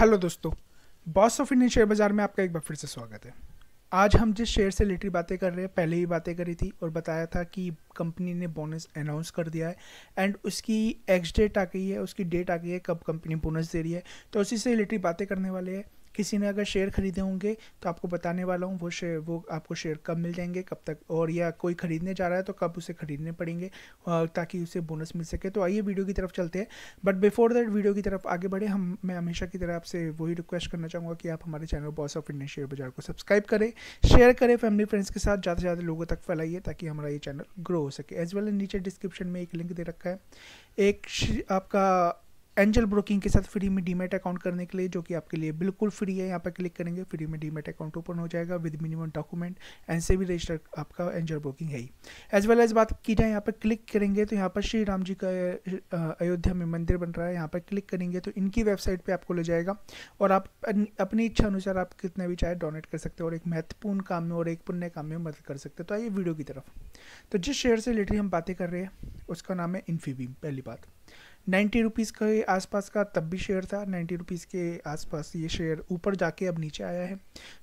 hello दोस्तों boss of Indian share बाजार में आपका एक बार फिर से स्वागत है आज हम जिस शेयर से रिलेटेड बातें कर रहे हैं पहले ही बातें करी थी और बताया था कि कंपनी ने बोनस अनाउंस कर दिया है एंड उसकी एक्स डेट आ गई है उसकी डेट आ गई है कब कंपनी बोनस दे रही है तो उसी से रिलेटेड बातें करने वाले हैं किसी ने अगर शेयर ख़रीदे होंगे तो आपको बताने वाला हूँ वो शेयर वो आपको शेयर कब मिल जाएंगे कब तक और या कोई ख़रीदने जा रहा है तो कब उसे ख़रीदने पड़ेंगे ताकि उसे बोनस मिल सके तो आइए वीडियो की तरफ चलते हैं बट बिफोर दैट वीडियो की तरफ आगे बढ़े हम मैं हमेशा की तरह आपसे वही रिक्वेस्ट करना चाहूँगा कि आप हमारे channel boss of Indian share बाजार को सब्सक्राइब करें शेयर करें फैमिली फ्रेंड्स के साथ ज़्यादा से ज़्यादा लोगों तक फैलाइए ताकि हमारा ये चैनल ग्रो हो सके एज वेल नीचे डिस्क्रिप्शन में एक लिंक दे रखा है एक आपका एंजल ब्रोकिंग के साथ फ्री में डीमेट अकाउंट करने के लिए जो कि आपके लिए बिल्कुल फ्री है यहाँ पर क्लिक करेंगे फ्री में डीमेट अकाउंट ओपन हो जाएगा विद मिनिमम डॉक्यूमेंट एंड से भी रजिस्टर आपका एंजल ब्रोकिंग है ही एज वेल एज बात की जाए यहाँ पर क्लिक करेंगे तो यहाँ पर श्री राम जी का अयोध्या में मंदिर बन रहा है यहाँ पर क्लिक करेंगे तो इनकी वेबसाइट पर आपको ले जाएगा और आप अपनी इच्छा अनुसार आप कितना भी चाहे डोनेट कर सकते हो और एक महत्वपूर्ण काम में और एक पुण्य काम में मदद कर सकते हो तो आइए वीडियो की तरफ तो जिस शेयर से रिलेटेड हम बातें कर रहे हैं उसका नाम है इन्फीबीम पहली बात नाइन्टी रुपीज़ के आसपास का तब भी शेयर था नाइन्टी रुपीज़ के आसपास ये शेयर ऊपर जाके अब नीचे आया है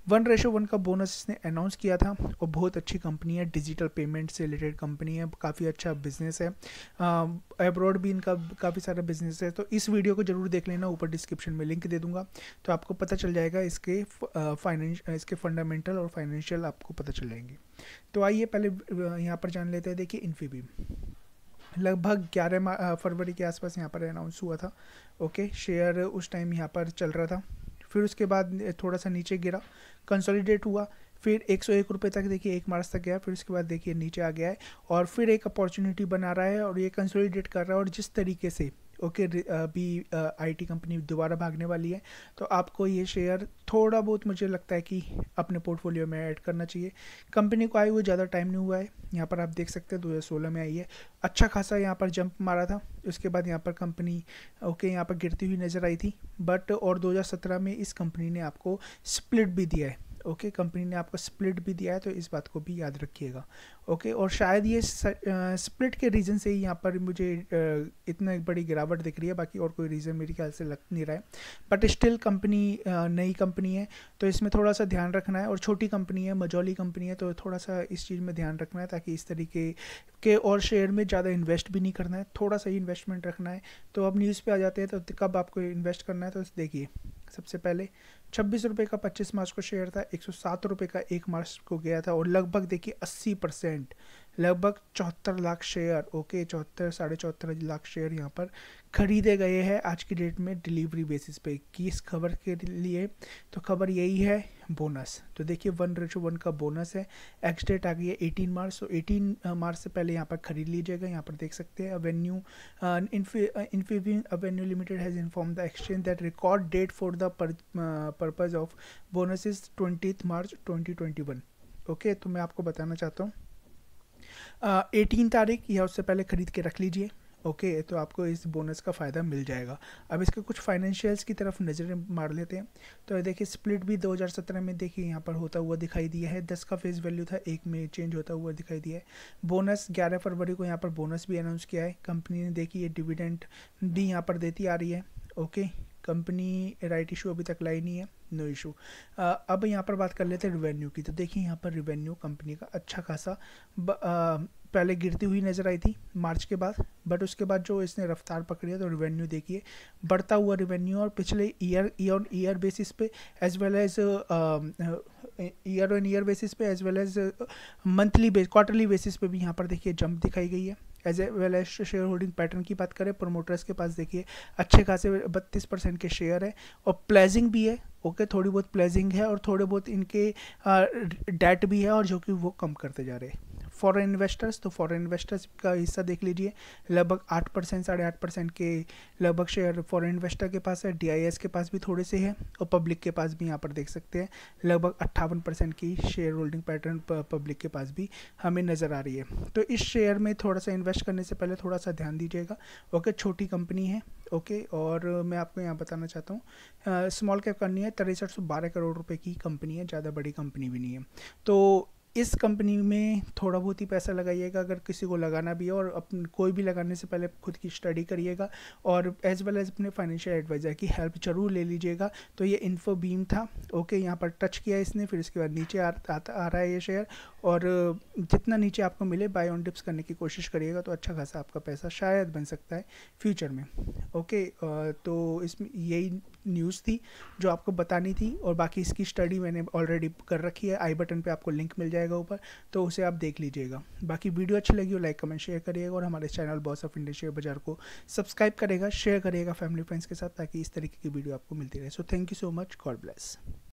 वन रेशो वन का बोनस इसने अनाउंस किया था और बहुत अच्छी कंपनी है डिजिटल पेमेंट से रिलेटेड कंपनी है काफ़ी अच्छा बिजनेस है एब्रॉड भी इनका काफ़ी सारा बिजनेस है तो इस वीडियो को ज़रूर देख लेना ऊपर डिस्क्रिप्शन में लिंक दे दूंगा तो आपको पता चल जाएगा इसके फाइनेंश इसके फंडामेंटल और फाइनेंशियल आपको पता चल जाएंगे तो आइए पहले यहाँ पर जान लेते हैं देखिए इन्फीबीम लगभग ग्यारह फरवरी के आसपास यहाँ पर अनाउंस हुआ था ओके शेयर उस टाइम यहाँ पर चल रहा था फिर उसके बाद थोड़ा सा नीचे गिरा कंसोलिडेट हुआ फिर एक सौ एक रुपये तक देखिए एक मार्च तक गया फिर उसके बाद देखिए नीचे आ गया है और फिर एक अपॉर्चुनिटी बना रहा है और ये कंसोलिडेट कर रहा है और जिस तरीके से ओके अभी आईटी कंपनी दोबारा भागने वाली है तो आपको ये शेयर थोड़ा बहुत मुझे लगता है कि अपने पोर्टफोलियो में ऐड करना चाहिए कंपनी को आए हुए ज़्यादा टाइम नहीं हुआ है यहाँ पर आप देख सकते हैं दो में आई है अच्छा खासा यहाँ पर जंप मारा था उसके बाद यहाँ पर कंपनी ओके यहाँ पर गिरती हुई नज़र आई थी बट और 2017 में इस कंपनी ने आपको स्प्लिट भी दिया है ओके okay, कंपनी ने आपको स्प्लिट भी दिया है तो इस बात को भी याद रखिएगा ओके और शायद ये स्प्लिट के रीज़न से ही यहाँ पर मुझे इतना बड़ी गिरावट दिख रही है बाकी और कोई रीज़न मेरे ख्याल से लग नहीं रहा है बट स्टिल कंपनी नई कंपनी है तो इसमें थोड़ा सा ध्यान रखना है और छोटी कंपनी है मजौली कंपनी है तो थोड़ा सा इस चीज़ में ध्यान रखना है ताकि इस तरीके के और शेयर में ज़्यादा इन्वेस्ट भी नहीं करना है थोड़ा सा ही इन्वेस्टमेंट रखना है तो अब न्यूज़ पर आ जाते हैं तो कब आपको इन्वेस्ट करना है तो देखिए सबसे पहले छब्बीस रुपये का पच्चीस मार्च को शेयर था एक सौ सात रुपये का एक मार्च को गया था और लगभग देखिए अस्सी परसेंट परसेंट लगभग चौहत्तर लाख शेयर ओके चौहत्तर साढ़े चौहत्तर लाख शेयर यहाँ पर खरीदे गए हैं आज की डेट में डिलीवरी बेसिस पे किस खबर के लिए तो खबर यही है बोनस तो देखिए वन रेशो वन का बोनस है एक्स डेट आ गई है एटीन मार्च तो एटीन मार्च से पहले यहाँ पर खरीद लीजिएगा यहाँ पर देख सकते हैं avenue Infi avenue limited has inform the exchange that record date for the purpose of bonus is twenty March twenty twenty one okay तो मैं आपको बताना चाहता हूँ एटीन तारीख या उससे पहले ख़रीद के रख लीजिए ओके okay, तो आपको इस बोनस का फ़ायदा मिल जाएगा अब इसके कुछ फाइनेंशियल्स की तरफ नज़र मार लेते हैं तो देखिए स्प्लिट भी 2017 में देखिए यहाँ पर होता हुआ दिखाई दिया है दस का फेस वैल्यू था एक में चेंज होता हुआ दिखाई दिया है बोनस 11 फरवरी को यहाँ पर बोनस भी अनाउंस किया है कंपनी ने देखी ये डिविडेंड भी यहाँ पर देती आ रही है okay okay, company right issue अभी तक लाई नहीं है नो इशू अब यहाँ पर बात कर लेते हैं रिवेन्यू की तो देखिए यहाँ पर रिवेन्यू कंपनी का अच्छा खासा ब, पहले गिरती हुई नज़र आई थी मार्च के बाद बट उसके बाद जो इसने रफ्तार पकड़ी है तो रिवेन्यू देखिए बढ़ता हुआ रिवेन्यू और पिछले year year on year basis पे as well as year on year basis पे as well as monthly base quarterly basis पे भी यहाँ पर देखिए जंप दिखाई गई है as a well as shareholding pattern की बात करें प्रोमोटर्स के पास देखिए अच्छे खासे बत्तीस परसेंट के शेयर है और प्लेजिंग भी है ओके okay, थोड़ी बहुत प्लेजिंग है और थोड़े बहुत इनके डेट भी है और जो कि वो कम करते जा रहे हैं फॉरेन इन्वेस्टर्स तो फॉरेन इन्वेस्टर्स का हिस्सा देख लीजिए लगभग आठ परसेंट साढ़े आठ परसेंट के लगभग शेयर फॉरेन इन्वेस्टर के पास है डी के पास भी थोड़े से है और पब्लिक के पास भी यहाँ पर देख सकते हैं लगभग अट्ठावन परसेंट की शेयर होल्डिंग पैटर्न पब्लिक के पास भी हमें नज़र आ रही है तो इस शेयर में थोड़ा सा इन्वेस्ट करने से पहले थोड़ा सा ध्यान दीजिएगा ओके छोटी कंपनी है ओके और मैं आपको यहाँ बताना चाहता हूँ स्मॉल कैप करनी है तिरसठ सौ बारह करोड़ रुपये की कंपनी है ज़्यादा बड़ी कंपनी भी नहीं है तो इस कंपनी में थोड़ा बहुत ही पैसा लगाइएगा अगर किसी को लगाना भी है और अपन कोई भी लगाने से पहले खुद की स्टडी करिएगा और एज वेल एज अपने फाइनेंशियल एडवाइज़र की हेल्प जरूर ले लीजिएगा तो ये इन्फो बीम था ओके यहाँ पर टच किया इसने फिर इसके बाद नीचे आ, आ, आ रहा है ये शेयर और जितना नीचे आपको मिले बाय ऑन डिप्स करने की कोशिश करिएगा तो अच्छा खासा आपका पैसा शायद बन सकता है फ्यूचर में ओके तो इसमें यही न्यूज़ थी जो आपको बतानी थी और बाकी इसकी स्टडी मैंने ऑलरेडी कर रखी है आई बटन पे आपको लिंक मिल जाएगा ऊपर तो उसे आप देख लीजिएगा बाकी वीडियो अच्छी लगी हो लाइक कमेंट शेयर करिएगा और हमारे channel boss of India share बाजार को सब्सक्राइब करेगा शेयर करिएगा फैमिली फ्रेंड्स के साथ ताकि इस तरीके की वीडियो आपको मिलती रहे so thank you so much God bless